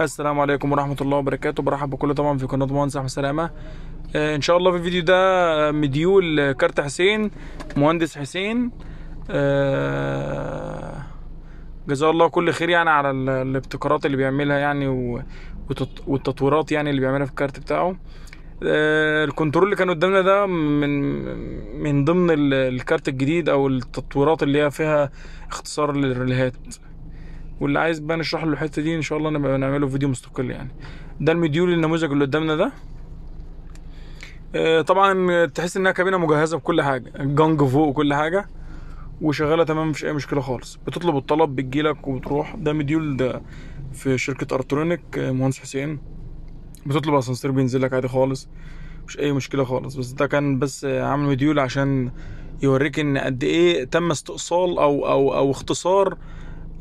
السلام عليكم ورحمة الله وبركاته برحب بكل طبعا في قناة مهندس أحمد سلامة إن شاء الله في الفيديو ده آه، مديول كارت حسين مهندس حسين آه، جزاه الله كل خير يعني على الابتكارات اللي بيعملها يعني والتطويرات يعني اللي بيعملها في الكارت بتاعه آه، الكنترول اللي كان قدامنا ده من من ضمن الكارت الجديد او التطويرات اللي هي فيها اختصار للريلهات واللي عايز بقى نشرح له الحته دي ان شاء الله نبقى نعمله فيديو مستقل يعني ده المديول النموذج اللي قدامنا ده آه، طبعا تحس انها كابينه مجهزه بكل حاجه الجنج فوق وكل حاجه وشغاله تمام مفيش اي مشكله خالص بتطلب الطلب بتجيلك وبتروح ده مديول ده في شركه ارترونيك آه، مهندس حسين بتطلب اسانسير بينزل لك عادي خالص مش اي مشكله خالص بس ده كان بس عامل مديول عشان يوريك ان قد ايه تم استئصال او او او اختصار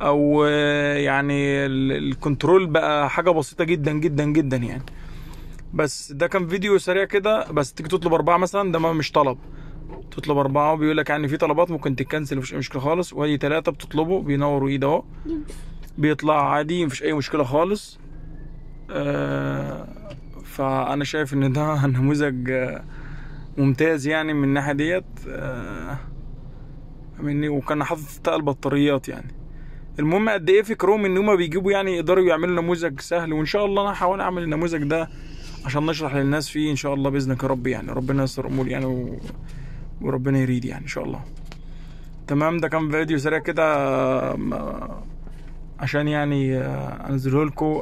او آه، يعني الكنترول بقى حاجه بسيطه جدا جدا جدا يعني بس ده كان فيديو سريع كده بس تيجي تطلب اربعه مثلا ده مش طلب تطلب اربعه وبيقول لك يعني في طلبات ممكن تتكنسل مفيش اي مشكله خالص وادي ثلاثه بتطلبه بينوروا ايده اهو بيطلع عادي مفيش اي مشكله خالص آه فانا شايف ان ده نموذج آه، ممتاز يعني من الناحيه ديت آه مني وكان حاطط البطاريات يعني المهم قد ايه فكرهم ان هم بيجيبوا يعني يقدروا يعملوا نموذج سهل وان شاء الله انا هحاول اعمل النموذج ده عشان نشرح للناس فيه ان شاء الله باذنك يا رب يعني ربنا يستر امور يعني و... وربنا يريد يعني ان شاء الله تمام ده كان فيديو سريع كده عشان يعني آه، انزله لكم